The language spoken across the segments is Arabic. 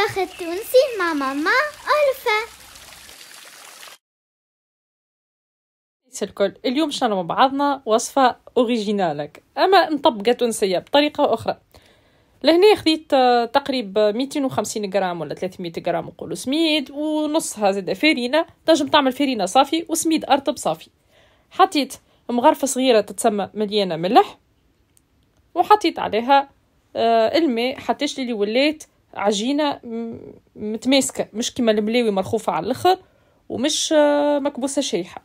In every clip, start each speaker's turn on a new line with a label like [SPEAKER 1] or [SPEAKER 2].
[SPEAKER 1] المطبخ التونسي مع ماما ألفة الكل اليوم باش مع بعضنا وصفة أوريجينالك أما مطبقة تونسية بطريقة أخرى لهنا خديت آه، تقريب 250 غرام ولا 300 غرام نقولوا سميد ونصها زاد فرينة تنجم تعمل فرينة صافي وسميد أرطب صافي حطيت مغرفة صغيرة تتسمى مليانة ملح وحطيت عليها آه، الماء حتى اللي ولات عجينه متماسكه مش كيما الملاوي مرخوفه على الاخر ومش آه، مكبوسه شايحه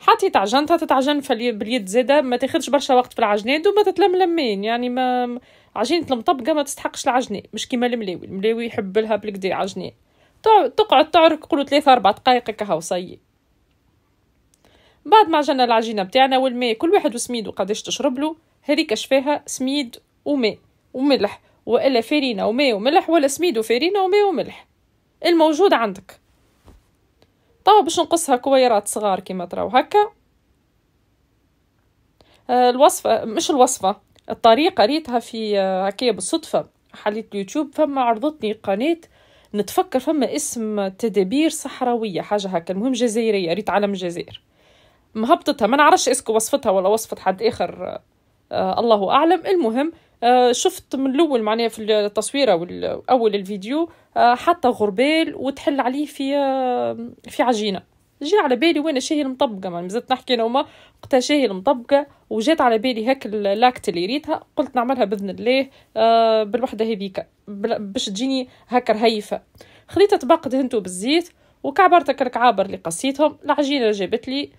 [SPEAKER 1] حتى تعجنتها تتعجن في باليد زاده ما تاخذش برشا وقت في العجنات وما تتلملمين يعني ما عجينه المطبقه ما تستحقش العجنه مش كيما الملاوي الملاوي يحب لها بالكدا عجنه تقعد تعرق كل ثلاثة أربع دقايق هكا وصي بعد ما عجنا العجينة بتاعنا والماء كل واحد وسميد وقداش تشرب له هذيك شفاها سميد وماء وملح والا فارينه وماء وملح ولا سميد وفارينه وماء وملح الموجود عندك طبعا باش نقصها كويرات صغار كيما تراو هكا آه، الوصفه مش الوصفه الطريقه ريتها في آه، هكايا بالصدفه حليت اليوتيوب فما عرضتني قناه نتفكر فما اسم تدابير صحراويه حاجه هكا المهم جزائريه ريت علم الجزائر مهبطتها ما نعرفش اسكو وصفتها ولا وصفه حد اخر آه, آه، الله اعلم المهم آه، شفت من الاول معناها في التصويره اول الفيديو آه، حتى غربال وتحل عليه في آه، في عجينه جا على بالي وين شاهي المطبقه ما مازلت نحكي انا وما وقتها شاهي المطبقه وجات على بالي هاك اللاكت اللي ريتها قلت نعملها باذن الله بالوحده هذيك باش تجيني هاك رهيفه خليت طبق دهنتو بالزيت وكعبرت الكعابر اللي قصيتهم العجينه جابت لي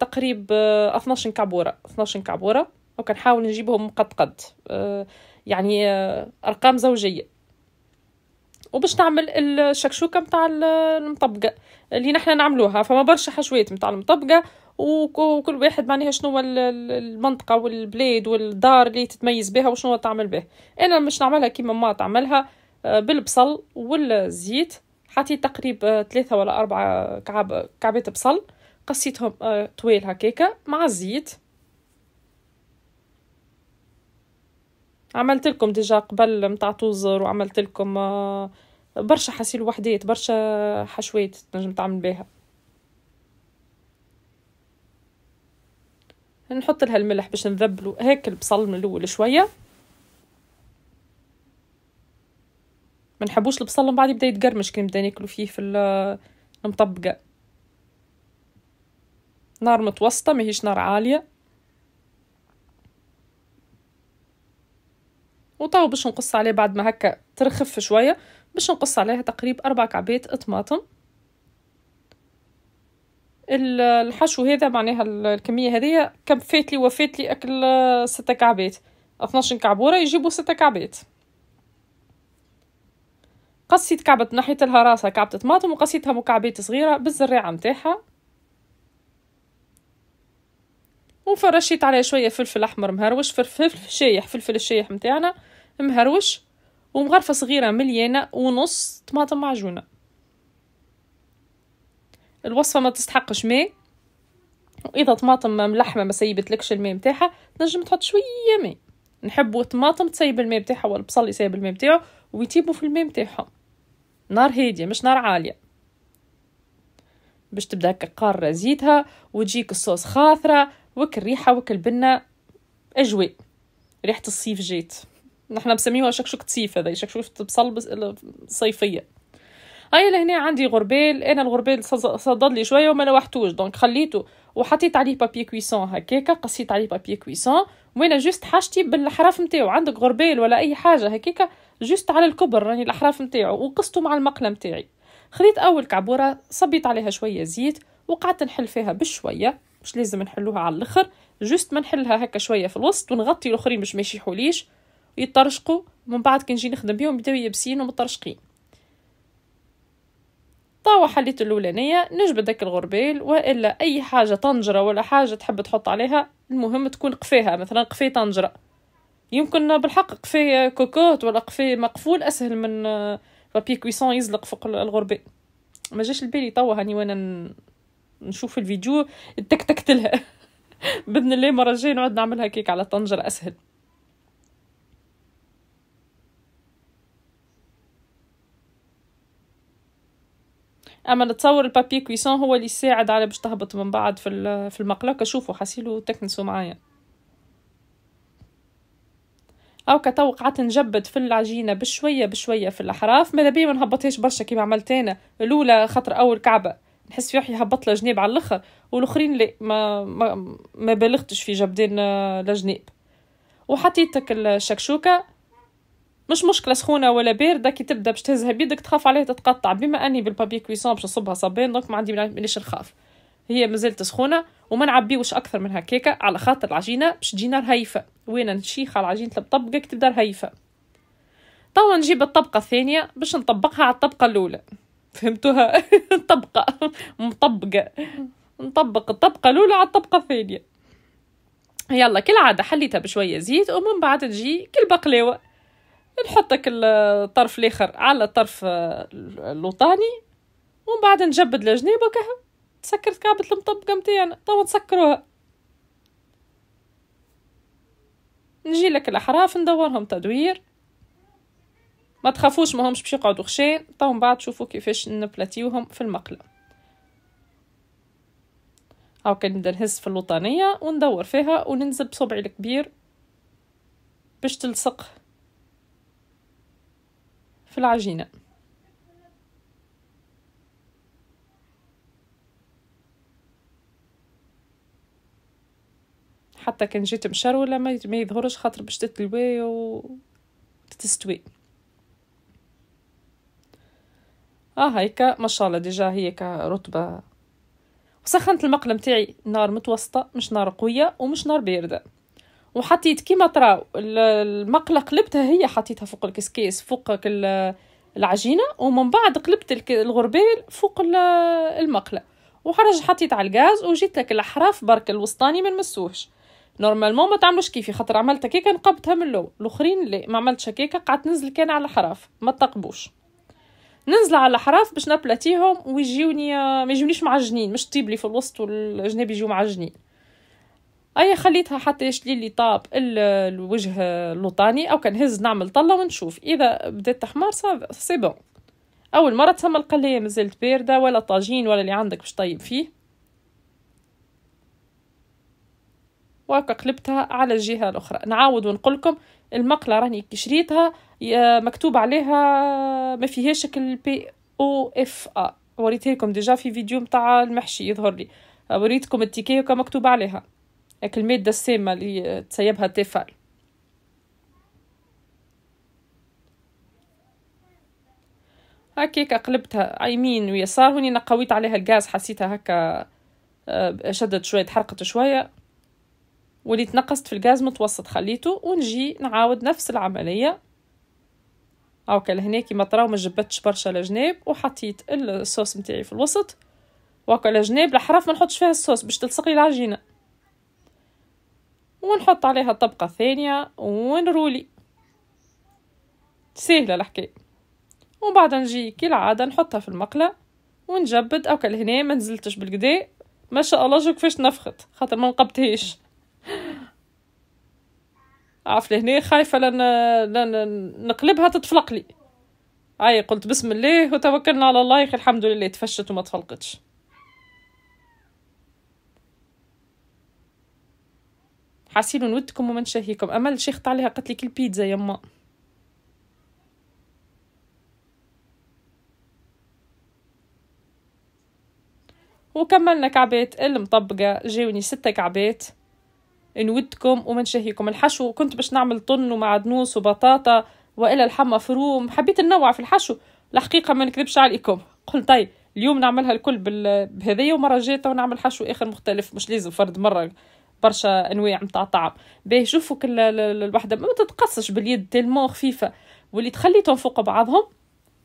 [SPEAKER 1] تقريب 12 كعبوره 12 كعبوره وكنحاول نجيبهم قد قد آه، يعني آه، ارقام زوجيه وباش نعمل الشكشوكه متاع المطبقه اللي نحنا نعملوها فما برشا حشوات متاع المطبقه وكل واحد معناها شنو المنطقه والبلاد والدار اللي تتميز بها وشنو تعمل به انا مش نعملها كيما ما تعملها آه، بالبصل والزيت حطيت تقريبا ثلاثة ولا أربعة كعب كعبات بصل قصيتهم طويل هكاكا مع الزيت عملت لكم ديجا قبل متاع توزر وعملت لكم آه، برشا حسيل وحدات برشا حشوات تنجم تعمل بها نحط لها الملح باش نذبلو هيك البصل من الاول شويه ما نحبوش البصل من بعد يبدا يتقرمش كي نبدا ناكلو فيه في آه، المطبقه نار متوسطه ماهيش نار عاليه وطاو باش نقص عليه بعد ما هكا ترخف شويه باش نقص عليها تقريب أربع كعبات طماطم الحشو هذا معناها الكميه هذه كم فاتلي وفاتلي اكل آه، ستة كعبات 12 كعبوره يجيبوا ستة كعبات قصيت كعبة ناحيه الهراسه راسها كعبة طماطم وقصيتها مكعبات صغيرة بالزريعه نتاعها وفرشيت عليه شويه فلفل احمر مهروش فلفل شايح فلفل الشايح متاعنا مهروش ومغرفه صغيره مليانه ونص طماطم معجونه الوصفه ما تستحقش ماء واذا طماطم ملحمه ما سيبتلكش الماء متاعها تنجم تحط شويه ماء نحبوا الطماطم تسيب الماء متاعها والبصل يسيب الماء متاعو ويتيبوا في الماء متاعهم نار هاديه مش نار عاليه باش تبدا هكا قاره زيتها وتجيك الصوص خاثره وك الريحة وك البنة أجواء ريحة الصيف جيت نحنا بسميوها شكشوك صيف هذا شكشوكة بصل صيفية هاي لهنا عندي غربال انا الغربال صدد لي شويه وما لوحتوش دونك خليته وحطيت عليه بابي كويسون هكاك قصيت عليه بابي كويسون وانا جست حاجتي بالاحراف نتاعو عندك غربال ولا اي حاجه هكاك جست على الكبر راني يعني الاحراف نتاعو وقصته مع المقله نتاعي خديت اول كعبوره صبيت عليها شويه زيت وقعدت نحل فيها بشويه مش لازم نحلوها على الاخر جست ما نحلها هكا شويه في الوسط ونغطي الاخرين باش ما يشيحوليش يترشقوا من بعد كي نجي نخدم بيهم بداو يبسين ومطرشقين توا حليت الاولانيه نجبد داك الغربال والا اي حاجه طنجره ولا حاجه تحب تحط عليها المهم تكون قفاها مثلا قفي طنجره يمكن بالحق قفي كوكوت ولا قفي مقفول اسهل من بابي آه، كويسون يزلق فوق الغربال ما جاش البالي توا هاني وانا نشوف الفيديو تكتكت لها باذن الله المره الجايه نقعد نعملها كيك على طنجره اسهل اما نتصور البابي كويسون هو اللي يساعد على باش تهبط من بعد في في المقله كشوفوا حاسيلو تكنسوا معايا او تو قعدت نجبد في العجينه بشويه بشويه في الاحراف ماذا بيا ما نهبطهاش برشا كيما عملت انا الاولى خاطر اول كعبه نحس في روحي هبط لجناب على الاخر والاخرين لا ما ما, ما بالغتش في جبدين آه، لجناب وحطيتك الشكشوكه مش مشكله سخونه ولا بارده كي تبدا باش تهزها بيدك تخاف عليها تتقطع بما اني بالبابي كويسون باش نصبها صابين دونك ما عندي مانيش نخاف هي مازالت سخونه وما نعبيوش اكثر من هكاكا على خاطر العجينه باش تجينا رهيفه وين نشيخ على عجينه الطبقه تبدا رهيفه توا نجيب الطبقه الثانيه باش نطبقها على الطبقه الاولى فهمتوها طبقة مطبقة نطبق الطبقة الأولى على الطبقة الثانية يلا كالعادة حليتها بشوية زيت ومن بعد تجي كالبقلاوة نحطك الطرف الآخر على الطرف اللوطاني آه، ومن بعد نجبد الجناب وكهو تسكرت كعبة المطبقة متاعنا توا نسكروها نجي لك الأحراف ندورهم تدوير ما تخافوش ما همش باش يقعدوا خشين تو من بعد شوفوا كيفاش نبلاتيوهم في المقله هاو نبدا نهز في اللوطانيه وندور فيها وننزل بصبعي الكبير باش تلصق في العجينه حتى كان جيت مشروله ما يظهرش خاطر باش تتلوي و تستوي اه هيك ما شاء الله ديجا هي كرطبه وسخنت المقله متاعي نار متوسطه مش نار قويه ومش نار بارده وحطيت كيما ترى المقله قلبتها هي حطيتها فوق الكسكيس فوق العجينه ومن بعد قلبت الغربال فوق المقله وحرج حطيت على الغاز وجيت لك الاحراف برك الوسطاني ما نمسوهش نورمالمون ما تعملوش كيفي خاطر عملت كيكه نقبتها من الاول الاخرين لا ما عملتش كيكه قعدت نزل كان على الحراف ما تقبوش ننزل على الحراف باش نبلاتيهم ويجيوني آه، ما يجونيش معجنين مش طيب لي في الوسط والجناب يجيو معجنين اي خليتها حتى يشلي لي طاب الوجه اللوطاني او كنهز نعمل طله ونشوف اذا بدات تحمر سي بون اول مره تسمى القلايه مازالت بارده ولا طاجين ولا اللي عندك باش طيب فيه وهكا قلبتها على الجهة الأخرى نعاود ونقولكم المقلة راني شريتها مكتوب عليها ما فيهاش شكل بي او اف ا وريتها لكم ديجا في فيديو متاع المحشي يظهر لي وريتكم التيكيه كان مكتوب عليها هاك المادة السامة اللي تسيبها تيفال هكاك قلبتها يمين ويسار هوني نقويت عليها الغاز حسيتها هكا آه، شدت شوية تحرقت شوية وليت نقصت في الغاز متوسط خليته ونجي نعاود نفس العملية هاكا لهنا كيما تراو ما جبتش برشا لجناب وحطيت الصوص متاعي في الوسط وهاكا لجناب الحرف ما نحطش فيها الصوص باش تلصق العجينه ونحط عليها طبقه ثانيه ونرولي سهله الحكايه ومن بعد نجي كالعاده نحطها في المقله ونجبد او هنا ما نزلتش بالكدا ما شاء الله شوف كيفاش نفخت خاطر ما نقبتهاش عرفت لهنا خايفه لان لان نقلبها تتفلق لي اي قلت بسم الله وتوكلنا على الله يخي الحمد لله تفشت وما تفلقتش حاسين نودكم وما نشهيكم امل شيخت عليها قتلي لك البيتزا يما وكملنا كعبات المطبقة جاوني ستة كعبات نودكم ومنشهيكم الحشو كنت باش نعمل طن ومعدنوس وبطاطا والى اللحم مفروم حبيت ننوع في الحشو الحقيقه ما نكذبش عليكم قلت طيب اليوم نعملها الكل بهذية ومره جايه ونعمل حشو اخر مختلف مش لازم فرد مره برشا انواع نتاع طعم باهي شوفوا كل الوحده ما تتقصش باليد تلمو خفيفه واللي تخليتهم فوق بعضهم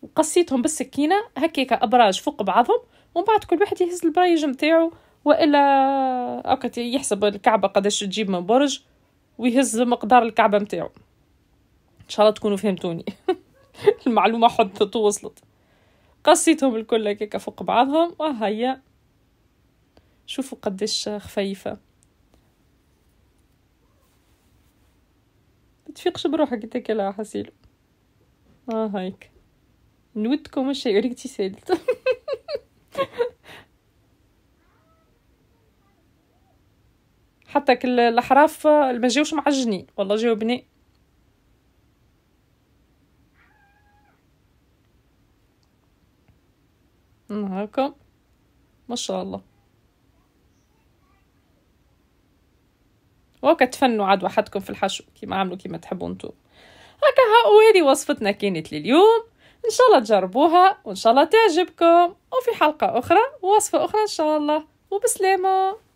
[SPEAKER 1] وقصيتهم بالسكينه هكيك ابراج فوق بعضهم ومن بعد كل واحد يهز البرايج نتاعو والا اوكي يحسب الكعبه قداش تجيب من برج ويهز مقدار الكعبه نتاعو ان شاء الله تكونوا فهمتوني المعلومه حطت وصلت قصيتهم الكل هكاك فوق بعضهم وهيا شوفوا قداش خفيفه تفيقش بروحك انت كلا حسيل اه هيك نودكم الشيء ريكتي سالت حتى كل الأحراف آه، ما جاوش معجنين والله جاو بناء هاكا ما شاء الله وهكا تفنوا عاد وحدكم في الحشو كيما عملوا كيما تحبوا نتوما هكا ها وهذه وصفتنا كانت لليوم ان شاء الله تجربوها وان شاء الله تعجبكم وفي حلقه اخرى ووصفه اخرى ان شاء الله وبسلامه